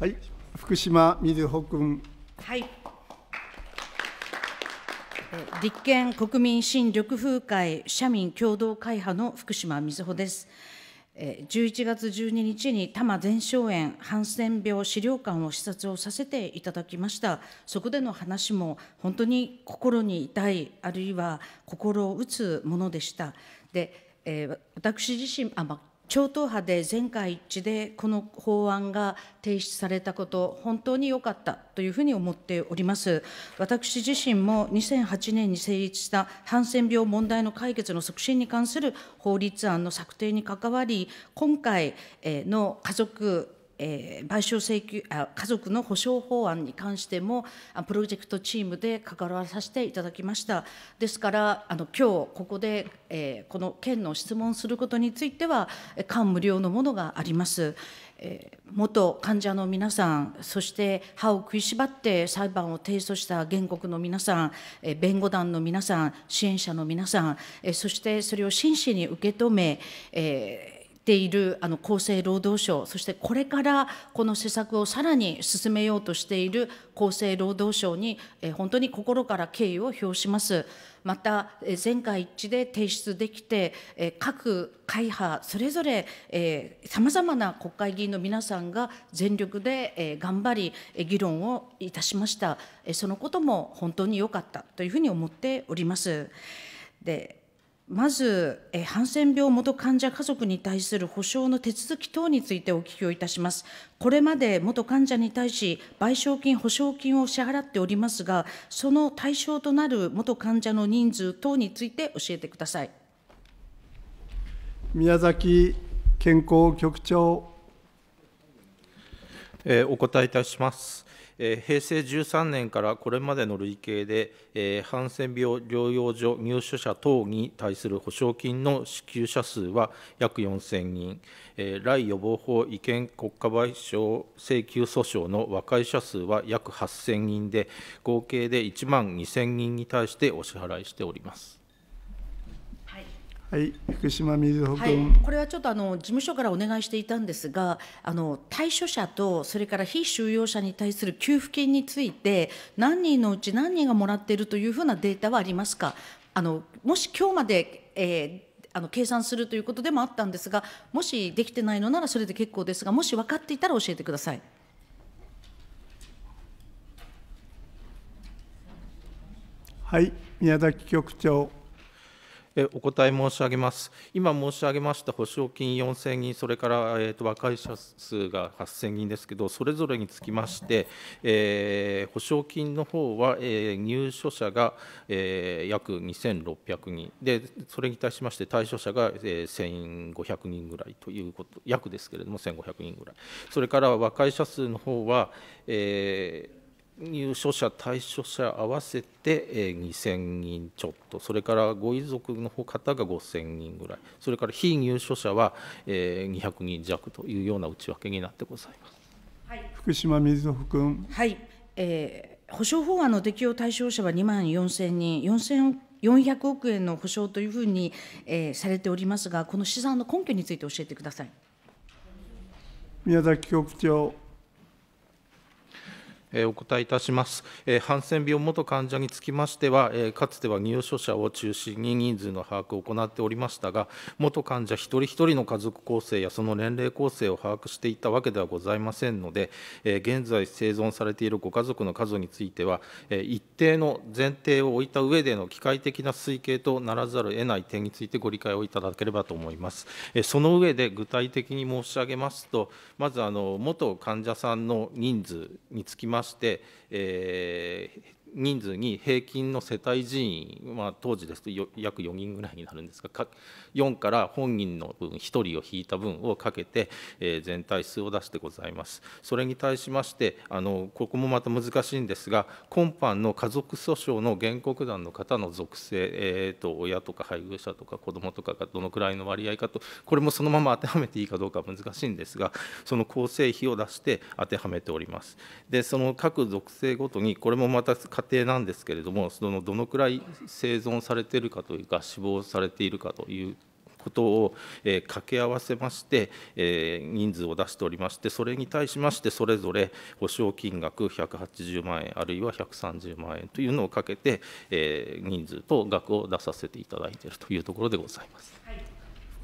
はい、福島みずほ君。はい。立憲国民新緑風会社民共同会派の福島みずほです。11月12日に多摩全焼園ハンセン病資料館を視察をさせていただきましたそこでの話も本当に心に痛いあるいは心を打つものでしたで、え私自身あ、ま超党派で全会一致でこの法案が提出されたこと、本当に良かったというふうに思っております。私自身も2008年に成立したハンセン病問題の解決の促進に関する法律案の策定に関わり、今回の家族えー、賠償請求あ家族の保障法案に関してもプロジェクトチームで関わらさせていただきましたですからあの今日ここで、えー、この件の質問することについては感無量のものがあります、えー、元患者の皆さんそして歯を食いしばって裁判を提訴した原告の皆さん、えー、弁護団の皆さん支援者の皆さん、えー、そしてそれを真摯に受け止め、えーているあの厚生労働省、そしてこれからこの施策をさらに進めようとしている厚生労働省に、え本当に心から敬意を表します。また、え全会一致で提出できて、え各会派それぞれさまざまな国会議員の皆さんが全力でえ頑張り、え議論をいたしました。えそのことも本当に良かったというふうに思っております。でまず、えハンセン病元患者家族に対する補償の手続き等についてお聞きをいたします。これまで元患者に対し、賠償金、補償金を支払っておりますが、その対象となる元患者の人数等について教えてください宮崎健康局長。お答えいたします。平成13年からこれまでの累計で、ハンセン病療養所入所者等に対する保証金の支給者数は約4000人、来予防法違憲国家賠償請求訴訟の和解者数は約8000人で、合計で1万2000人に対してお支払いしております。はい、福島みずほ君、はい、これはちょっとあの事務所からお願いしていたんですが、あの対処者とそれから非収容者に対する給付金について何人のうち何人がもらっているというふうなデータはありますか。あのもし今日まで、えー、あの計算するということでもあったんですが、もしできてないのならそれで結構ですが、もし分かっていたら教えてください。はい、宮崎局長。お答え申し上げます。今申し上げました保証金4000人、それから、えー、と和解者数が8000人ですけど、それぞれにつきまして、えー、保証金の方は、えー、入所者が、えー、約2600人で、それに対しまして対象者が、えー、1500人ぐらいということ、約ですけれども、1500人ぐらい、それから和解者数の方は、え入所者、退所者合わせて、え2000人ちょっと、それからご遺族の方が5000人ぐらい、それから非入所者は、え200人弱というような内訳になってございます、はい、福島みずほ君。はい、えー、補償法案の適用対象者は2万4000人、4億400億円の補償というふうに、えー、されておりますが、この試算の根拠について教えてください宮崎局長。お答えいたします。ハンセン病元患者につきましては、かつては入所者を中心に人数の把握を行っておりましたが、元患者一人一人の家族構成やその年齢構成を把握していたわけではございませんので、現在生存されているご家族の数については、一定の前提を置いた上での機械的な推計とならざるを得ない点についてご理解をいただければと思います。その上で具体的に申し上げますと、まずあの元患者さんの人数につきまして、えー、人数に平均の世帯人員、まあ、当時ですと約4人ぐらいになるんですが4から本人の分1人を引いた分をかけて、えー、全体数を出してございますそれに対しましてあのここもまた難しいんですが今般の家族訴訟の原告団の方の属性、えーと、親とか配偶者とか子どもとかがどのくらいの割合かとこれもそのまま当てはめていいかどうか難しいんですがその構成費を出して当てはめておりますでその各属性ごとにこれもまた程なんですけれどもそのどのくらい生存されているかというか死亡されているかということを、えー、掛け合わせまして、えー、人数を出しておりましてそれに対しましてそれぞれ保証金額180万円あるいは130万円というのをかけて、えー、人数と額を出させていただいているというところでございます。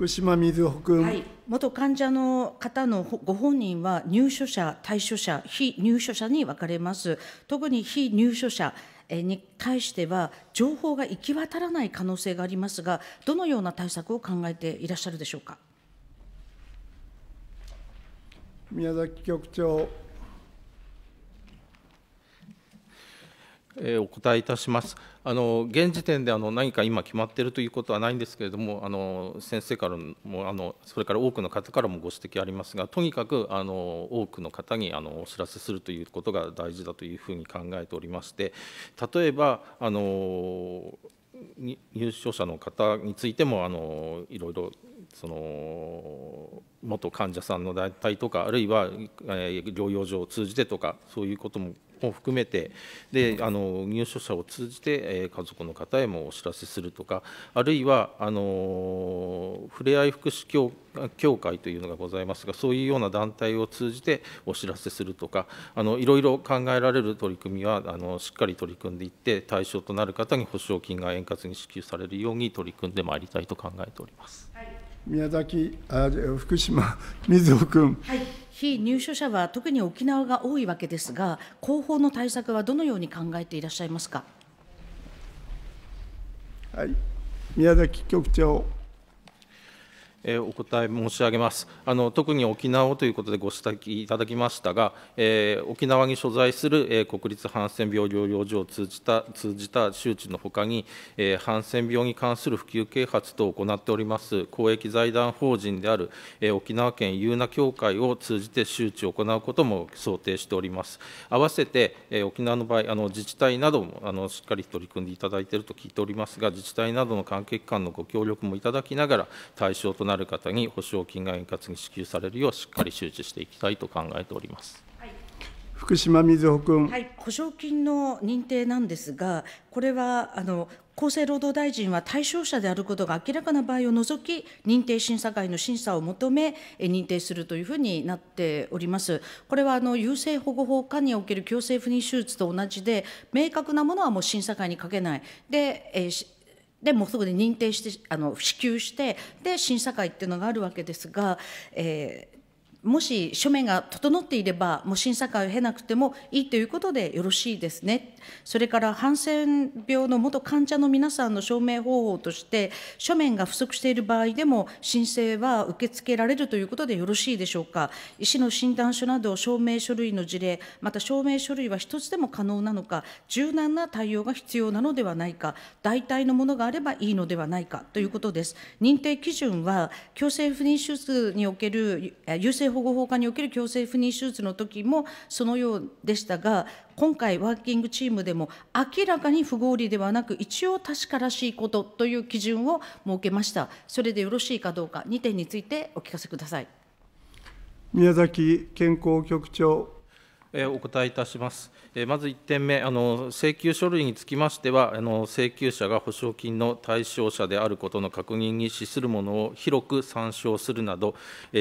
福島水穂君、はい、元患者の方のご本人は入所者、対象者、非入所者に分かれます。特に非入所者に対しては情報が行き渡らない可能性がありますが、どのような対策を考えていらっしゃるでしょうか。宮崎局長。えお答えいたします。あの現時点であの何か今決まっているということはないんですけれども、あの先生からもあのそれから多くの方からもご指摘ありますが、とにかくあの多くの方にあのお知らせするということが大事だというふうに考えておりまして、例えばあの入所者の方についてもあのいろいろその元患者さんの団体とかあるいは、え療養所を通じてとかそういうこともも含めてであの入所者を通じて、え家族の方へもお知らせするとかあるいはあのふれあい福祉協協会というのがございますがそういうような団体を通じてお知らせするとかあのいろいろ考えられる取り組みはあのしっかり取り組んでいって対象となる方に補償金が円滑に支給されるように取り組んでまいりたいと考えております。はい、宮崎あ福島瑞穂君、はい非入所者は特に沖縄が多いわけですが、広報の対策はどのように考えていらっしゃいますか。はい、宮崎局長。お答え申し上げますあの特に沖縄ということでご指摘いただきましたが、えー、沖縄に所在する、えー、国立ハンセン病療養所を通じた通じた周知のほかに、えー、ハンセン病に関する普及啓発等を行っております公益財団法人である、えー、沖縄県有奈協会を通じて周知を行うことも想定しております。合わせて、えー、沖縄の場合あの自治体などもあのしっかり取り組んでいただいていると聞いておりますが自治体などの関係機関のご協力もいただきながら対象とななる方に保証金が円滑に支給されるよう、しっかり周知していきたいと考えております。福島みずほ君、はい、補償金の認定なんですが、これはあの厚生労働大臣は対象者であることが明らかな場合を除き、認定審査会の審査を求め、認定するというふうになっております。これはあの優生保護法下における強制不妊手術と同じで、明確なものはもう審査会にかけない。でえーでもうそこで認定してあの支給してで審査会っていうのがあるわけですが、えー、もし書面が整っていれば、もう審査会を経なくてもいいということでよろしいですね、それからハンセン病の元患者の皆さんの証明方法として、書面が不足している場合でも、申請は受け付けられるということでよろしいでしょうか、医師の診断書など、証明書類の事例、また証明書類は1つでも可能なのか、柔軟な対応が必要なのではないか、代替のものがあればいいのではないかということです。認定基準は強制不妊手術における優先保護法下における強制不妊手術の時もそのようでしたが、今回、ワーキングチームでも明らかに不合理ではなく、一応確からしいことという基準を設けました。それでよろしいかどうか、2点についてお聞かせください。宮崎健康局長。お答えいたします。まず1点目、あの請求書類につきましてはあの、請求者が保証金の対象者であることの確認に資するものを広く参照するなど、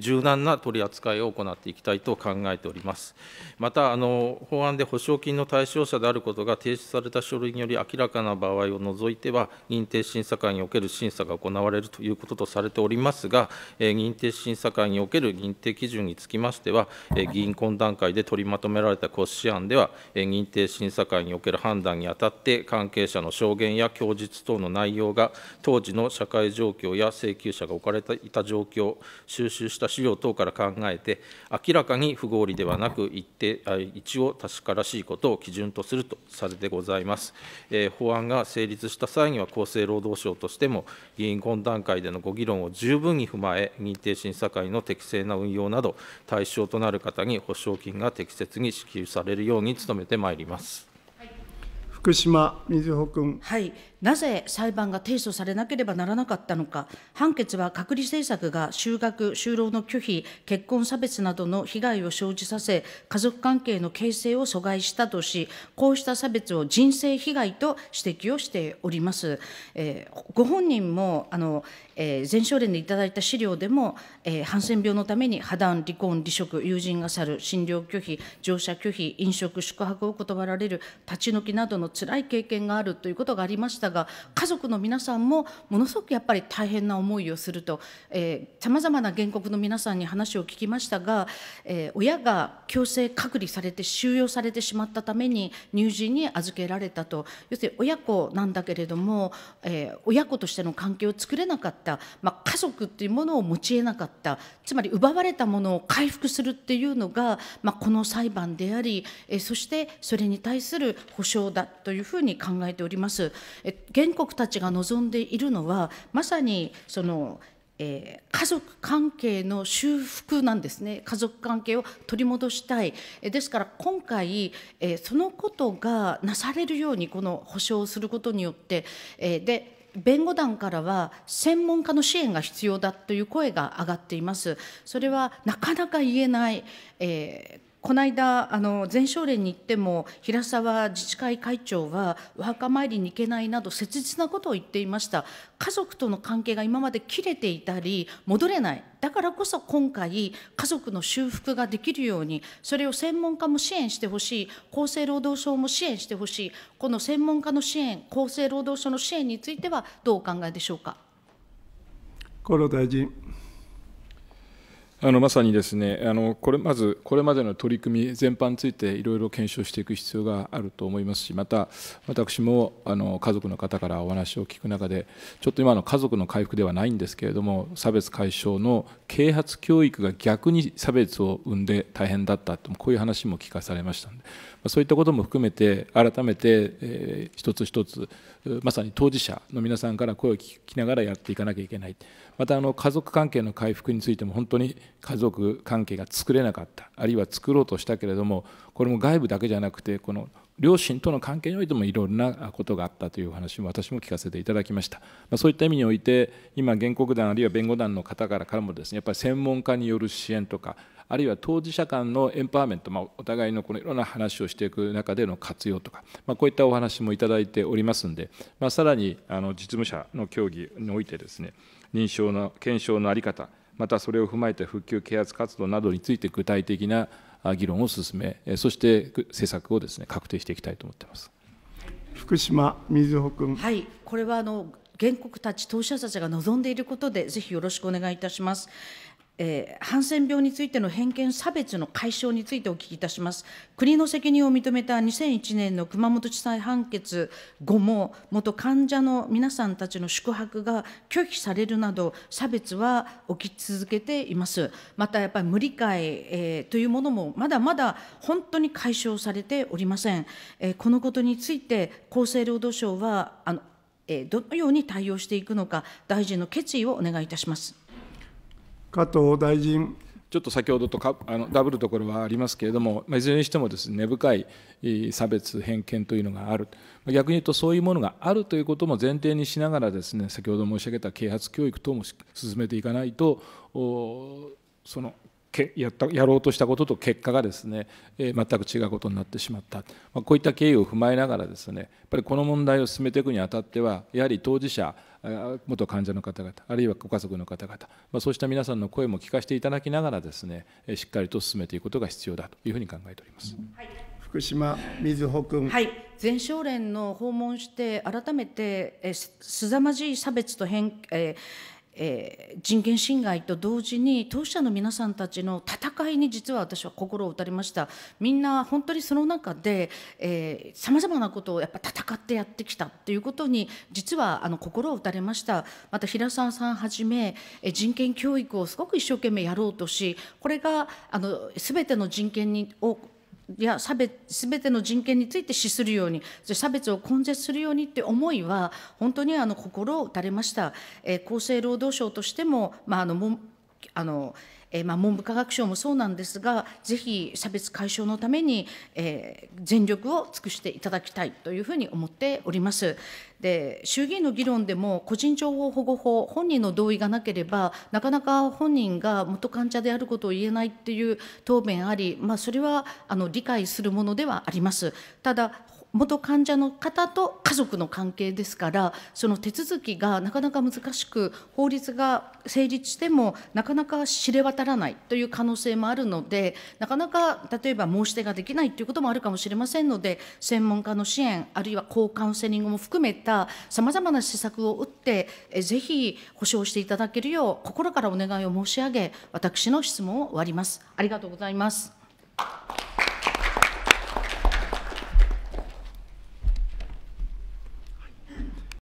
柔軟な取り扱いを行っていきたいと考えております。また、あの法案で保証金の対象者であることが提出された書類により明らかな場合を除いては、認定審査会における審査が行われるということとされておりますが、認定審査会における認定基準につきましては、議員懇談会で取りまとめめられた骨子案では、認定審査会における判断にあたって、関係者の証言や供述等の内容が、当時の社会状況や請求者が置かれていた状況、収集した資料等から考えて、明らかに不合理ではなく、一定一応確からしいことを基準とするとされてございます。え法案が成立した際には、厚生労働省としても、議員懇談会でのご議論を十分に踏まえ、認定審査会の適正な運用など、対象となる方に保証金が適切にに支給されるように努めてまいります。福島みずほ君。はい、なぜ裁判が提訴されなければならなかったのか、判決は隔離政策が就学、就労の拒否、結婚差別などの被害を生じさせ、家族関係の形成を阻害したとし、こうした差別を人生被害と指摘をしております。えー、ご本人もあの、えー、前哨連でいただいた資料でも、えー、ハンセン病のために破談、離婚、離職、友人が去る、診療拒否、乗車拒否、飲食、宿泊を断られる、立ち退きなどの辛い経験があるということがありましたが家族の皆さんもものすごくやっぱり大変な思いをするとさまざまな原告の皆さんに話を聞きましたが、えー、親が強制隔離されて収容されてしまったために乳児に預けられたと要するに親子なんだけれども、えー、親子としての関係を作れなかった、まあ、家族っていうものを持ちえなかったつまり奪われたものを回復するっていうのが、まあ、この裁判であり、えー、そしてそれに対する保障だというふうに考えております。原告たちが望んでいるのは、まさにそのえ家族関係の修復なんですね家族関係を取り戻したい、えですから今回、えそのことがなされるようにこの補償をすることによって、えで弁護団からは専門家の支援が必要だという声が上がっています。それはなかなか言えない、えーこの間あの全省連に行っても平沢自治会会長はお墓参りに行けないなど切実なことを言っていました家族との関係が今まで切れていたり戻れないだからこそ今回家族の修復ができるようにそれを専門家も支援してほしい厚生労働省も支援してほしいこの専門家の支援厚生労働省の支援についてはどうお考えでしょうか。厚労大臣あのまさにですねあのこれまずこれまでの取り組み全般についていろいろ検証していく必要があると思いますしまた私もあの家族の方からお話を聞く中でちょっと今の家族の回復ではないんですけれども差別解消の啓発教育が逆に差別を生んで大変だったとこういう話も聞かされましたのでそういったことも含めて改めて、えー、一つ一つまさに当事者の皆さんから声を聞きながらやっていかなきゃいけないまたあの家族関係の回復についても本当に家族関係が作れなかったあるいは作ろうとしたけれどもこれも外部だけじゃなくてこの両親との関係においてもいろんなことがあったという話も私も聞かせていただきました、まあ、そういった意味において今原告団あるいは弁護団の方からからもですねやっぱり専門家による支援とかあるいは当事者間のエンパワーメント、まあ、お互いのこのいろんな話をしていく中での活用とか、まあ、こういったお話もいただいておりますので、まあ、さらにあの実務者の協議においてですね認証の検証の在り方、またそれを踏まえた復旧啓発活動などについて具体的な議論を進め、そして政策をです、ね、確定していきたいと思ってます福島みずほ君。はい、これはあの原告たち、当事者たちが望んでいることで、ぜひよろしくお願いいたします。えー、ハンセン病についての偏見差別の解消についてお聞きいたします。国の責任を認めた2001年の熊本地裁判決後も、元患者の皆さんたちの宿泊が拒否されるなど、差別は起き続けています。またやっぱり無理解、えー、というものも、まだまだ本当に解消されておりません。えー、このことについて、厚生労働省はあの、えどのように対応していくのか、大臣の決意をお願いいたします。加藤大臣。ちょっと先ほどとかあのダブるところはありますけれども、まあ、いずれにしてもです、ね、根深い差別、偏見というのがある、逆に言うと、そういうものがあるということも前提にしながらです、ね、先ほど申し上げた啓発教育等も進めていかないと、そのけやったやろうとしたことと結果がですね、え全く違うことになってしまった、まこういった経緯を踏まえながらですねやっぱりこの問題を進めていくにあたってはやはり当事者元患者の方々あるいはご家族の方々、そうした皆さんの声も聞かせていただきながらですねしっかりと進めていくことが必要だというふうに考えております。はい福島みずほ君、はい、全省連の訪問して改めてすさまじい差別と偏、えーえー、人権侵害と同時に当事者の皆さんたちの戦いに実は私は心を打たれましたみんな本当にその中でさまざまなことをやっぱ戦ってやってきたっていうことに実はあの心を打たれましたまた平沢さんはじめ、えー、人権教育をすごく一生懸命やろうとしこれがあの全ての人権にをいや差別全ての人権について資するように差別を根絶するようにって思いは本当にあの心を打たれました、えー、厚生労働省としても、まあ、あのあのえまあ、文部科学省もそうなんですが、ぜひ差別解消のために、えー、全力を尽くしていただきたいというふうに思っております。で衆議院の議論でも、個人情報保護法、本人の同意がなければ、なかなか本人が元患者であることを言えないっていう答弁あり、まあ、それはあの理解するものではあります。ただ元患者の方と家族の関係ですからその手続きがなかなか難しく法律が成立してもなかなか知れ渡らないという可能性もあるのでなかなか例えば申し出ができないということもあるかもしれませんので専門家の支援あるいは抗カウンセリングも含めたさまざまな施策を打ってぜひ保障していただけるよう心からお願いを申し上げ私の質問を終わります。ありがとうございます。